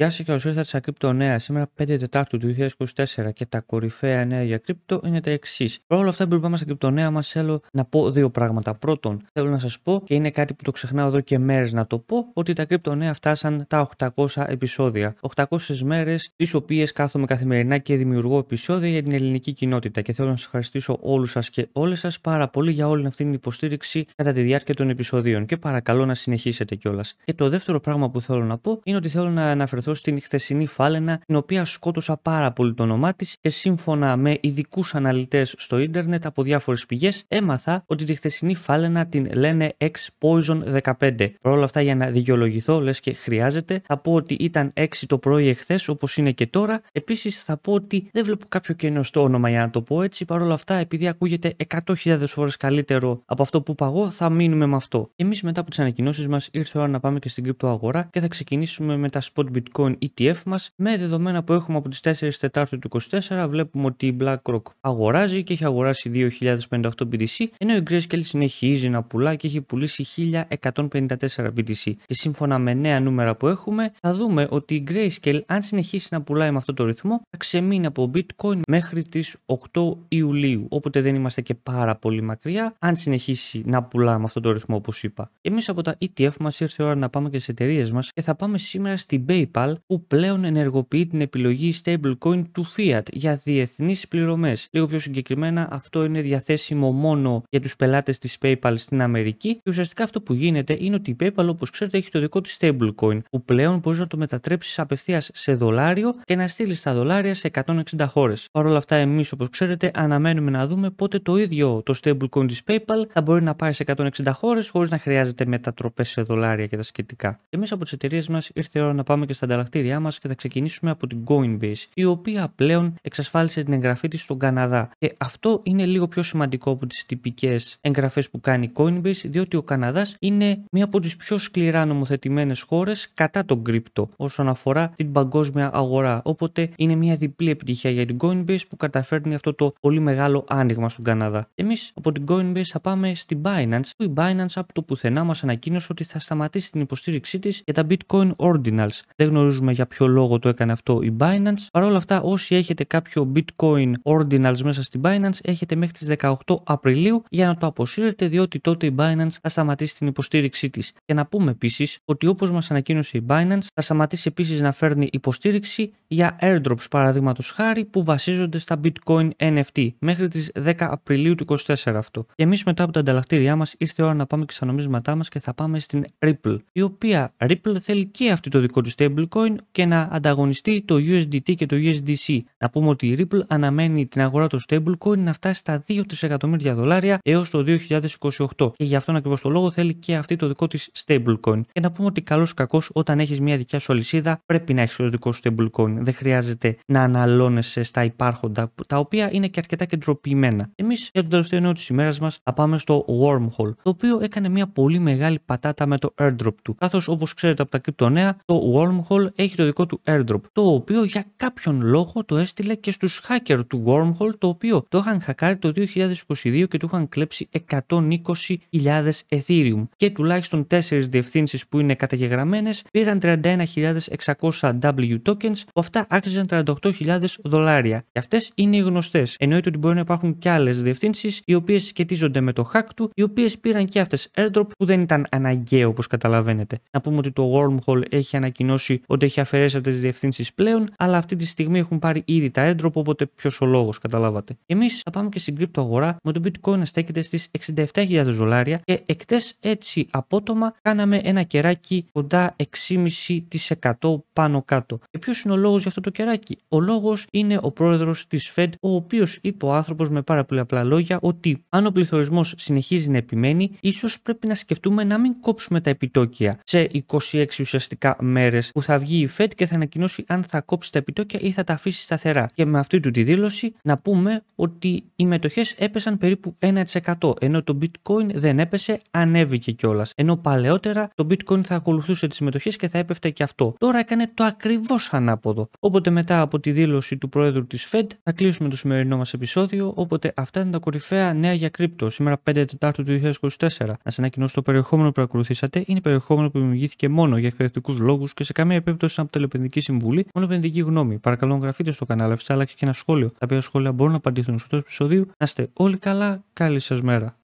Γεια σας και καλώς ήρθατε στα Crypto Νέα. Σήμερα 5 Τετάρτου του 2024 και τα κορυφαία νέα για κρυπτο είναι τα εξής. Παρ' όλα αυτά, πριν πάμε στα Crypto Νέα, μας θέλω να πω δύο πράγματα. Πρώτον, θέλω να σας πω και είναι κάτι που το ξεχνάω εδώ και μέρες να το πω, ότι τα Crypto Νέα φτάσαν τα 800 επεισόδια. 800 μέρες, τις οποίες κάθομαι καθημερινά και δημιουργώ επεισόδια για την ελληνική κοινότητα. Και θέλω να σας ευχαριστήσω όλους σας και όλες σας πάρα πολύ για όλη αυτή την υποστήριξη κατά τη διάρκεια των επεισοδίων. Και παρακαλώ να συνεχίσετε κιόλας. Και το δεύτερο πράγμα που θέλω να πω είναι ότι θέλω να αναφερθώ στην την χθεσινή φάλαινα, την οποία σκότωσα πάρα πολύ το όνομά της και σύμφωνα με ειδικούς αναλυτές στο ίντερνετ από διάφορες πηγές, έμαθα ότι τη χθεσινή φάλαινα την λένε x Poison 15. Παρ' όλα αυτά, για να δικαιολογηθώ, λες και χρειάζεται, θα πω ότι ήταν 6 το πρωί εχθές, όπως είναι και τώρα. Επίσης, θα πω ότι δεν βλέπω κάποιο κενό στο όνομα, για να το πω έτσι. Παρ' όλα αυτά, επειδή ακούγεται 100.000 φορές καλύτερο από αυτό που παγώ, θα μείνουμε με αυτό. Εμείς μετά από τις ανακοινώσεις μας ήρθε ώρα να πάμε και στην κρυπτοαγορά και θα ξεκινήσουμε με τα spot bitcoin bitcoin ETF μας με δεδομένα που έχουμε από τις 4 Τετάρτου του 24 βλέπουμε ότι η BlackRock αγοράζει και έχει αγοράσει 2.058 BTC ενώ η Grayscale συνεχίζει να πουλά και έχει πουλήσει 1.154 BTC και σύμφωνα με νέα νούμερα που έχουμε θα δούμε ότι η Grayscale αν συνεχίσει να πουλάει με αυτό το ρυθμό θα ξεμείνει από bitcoin μέχρι τις 8 Ιουλίου οπότε δεν είμαστε και πάρα πολύ μακριά αν συνεχίσει να πουλά με αυτό το ρυθμό όπως είπα. Εμείς από τα ETF μας ήρθε η ώρα να πάμε και στις εταιρείες μας και θα πάμε σήμερα στην PayPal που πλέον ενεργοποιεί την επιλογή stablecoin του Fiat για διεθνείς πληρωμές. Λίγο πιο συγκεκριμένα αυτό είναι διαθέσιμο μόνο για τους πελάτες της PayPal στην Αμερική και ουσιαστικά αυτό που γίνεται είναι ότι η PayPal όπως ξέρετε έχει το δικό της stablecoin που πλέον μπορείς να το μετατρέψεις απευθείας σε δολάριο και να στείλεις τα δολάρια σε 160 χώρες. Παρ' όλα αυτά εμείς, όπως ξέρετε αναμένουμε να δούμε πότε το ίδιο το stablecoin της PayPal θα μπορεί να πάει σε 160 χώρες χωρίς να χρειάζεται μετατροπές σε δολάρια και τα σχετικά. μέσα από τις εταιρείες μας ήρθε η ώρα να πάμε και στα ανταλλακτήριά μας και θα ξεκινήσουμε από την Coinbase, η οποία πλέον εξασφάλισε την εγγραφή της στον Καναδά. Και αυτό είναι λίγο πιο σημαντικό από τις τυπικές εγγραφές που κάνει η Coinbase, διότι ο Καναδάς είναι μία από τις πιο σκληρά νομοθετημένες χώρες κατά τον κρύπτο όσον αφορά την παγκόσμια αγορά. Οπότε είναι μία διπλή επιτυχία για την Coinbase που καταφέρνει αυτό το πολύ μεγάλο άνοιγμα στον Καναδά. Εμείς από την Coinbase θα πάμε στην Binance, που η Binance από το πουθενά μας ανακοίνωσε ότι θα σταματήσει την υποστήριξή της για τα Bitcoin Ordinals. Δεν γνωρίζουμε για ποιο λόγο το έκανε αυτό η Binance. Παρ' όλα αυτά, όσοι έχετε κάποιο Bitcoin Ordinals μέσα στην Binance, έχετε μέχρι τις 18 Απριλίου για να το αποσύρετε, διότι τότε η Binance θα σταματήσει την υποστήριξή της. Και να πούμε επίσης ότι όπως μας ανακοίνωσε η Binance, θα σταματήσει επίσης να φέρνει υποστήριξη για airdrops παραδείγματος χάρη που βασίζονται στα Bitcoin NFT μέχρι τις 10 Απριλίου του 24 αυτό. Και εμείς μετά από τα ανταλλακτήριά μας ήρθε η ώρα να πάμε και στα νομίσματά μας και θα πάμε στην Ripple, η οποία Ripple θέλει και αυτή το δικό της stable και να ανταγωνιστεί το USDT και το USDC. Να πούμε ότι η Ripple αναμένει την αγορά του stablecoin να φτάσει στα 2 δισεκατομμύρια δολάρια έως το 2028 και γι' αυτόν ακριβώς το λόγο θέλει και αυτή το δικό της stablecoin. Και να πούμε ότι ή κακός όταν έχεις μια δικιά σου αλυσίδα πρέπει να έχεις το δικό σου stablecoin. Δεν χρειάζεται να αναλώνεσαι στα υπάρχοντα τα οποία είναι και αρκετά κεντροποιημένα. Εμείς για τον τελευταίο νέο της ημέρας μας θα πάμε στο Wormhole το οποίο έκανε μια πολύ μεγάλη πατάτα με το airdrop του. καθώς όπως ξέρετε από τα κρυπτονέα το Wormhole Wormhole έχει το δικό του airdrop, το οποίο για κάποιον λόγο το έστειλε και στους hacker του Wormhole, το οποίο το είχαν χακάρει το 2022 και του είχαν κλέψει 120.000 Ethereum και τουλάχιστον 4 διευθύνσεις που είναι καταγεγραμμένες πήραν 31.600 W tokens που αυτά άξιζαν 38.000 δολάρια. Και αυτές είναι οι γνωστές. Εννοείται ότι μπορεί να υπάρχουν και άλλες διευθύνσεις οι οποίες σχετίζονται με το hack του, οι οποίες πήραν και αυτές airdrop που δεν ήταν αναγκαίο όπως καταλαβαίνετε. Να πούμε ότι το Wormhole έχει ανακοινώσει ότι έχει αφαιρέσει αυτέ τις διευθύνσεις πλέον, αλλά αυτή τη στιγμή έχουν πάρει ήδη τα έντροπο, οπότε ποιος ο λόγος, καταλάβατε. Εμείς θα πάμε και στην κρυπτο αγορά με το bitcoin να στέκεται στις 67.000 δολάρια και εκτές έτσι απότομα κάναμε ένα κεράκι κοντά 6,5% πάνω κάτω. Και ποιος είναι ο λόγος για αυτό το κεράκι. Ο λόγος είναι ο πρόεδρος της Fed, ο οποίος είπε ο άνθρωπος με πάρα πολύ απλά λόγια ότι αν ο πληθωρισμός συνεχίζει να επιμένει, ίσως πρέπει να σκεφτούμε να μην κόψουμε τα επιτόκια σε 26 ουσιαστικά μέρες που θα βγει η Fed και θα ανακοινώσει αν θα κόψει τα επιτόκια ή θα τα αφήσει σταθερά. Και με αυτή του τη δήλωση να πούμε ότι οι μετοχές έπεσαν περίπου 1%, ενώ το bitcoin δεν έπεσε, ανέβηκε κιόλας. Ενώ παλαιότερα το bitcoin θα ακολουθούσε τις μετοχές και θα έπεφτε και αυτό. Τώρα έκανε το ακριβώς ανάποδο. Οπότε μετά από τη δήλωση του Προέδρου της Fed θα κλείσουμε το σημερινό μας επεισόδιο. Οπότε αυτά είναι τα κορυφαία νέα για κρύπτο. Σήμερα 5 Τετάρτου του 2024. Να σας ανακοινώσω το περιεχόμενο που ακολουθήσατε είναι περιεχόμενο που δημιουργήθηκε μόνο για εκπαιδευτικούς λόγους και σε καμία περίπτωση από τηλεπενδική συμβουλή, μόνο επενδυτική γνώμη. Παρακαλώ γραφείτε στο κανάλι, αφήστε και ένα σχόλιο. Τα οποία σχόλια μπορούν να απαντήσουν στο επεισόδιο. Να είστε όλοι καλά, καλή σας μέρα.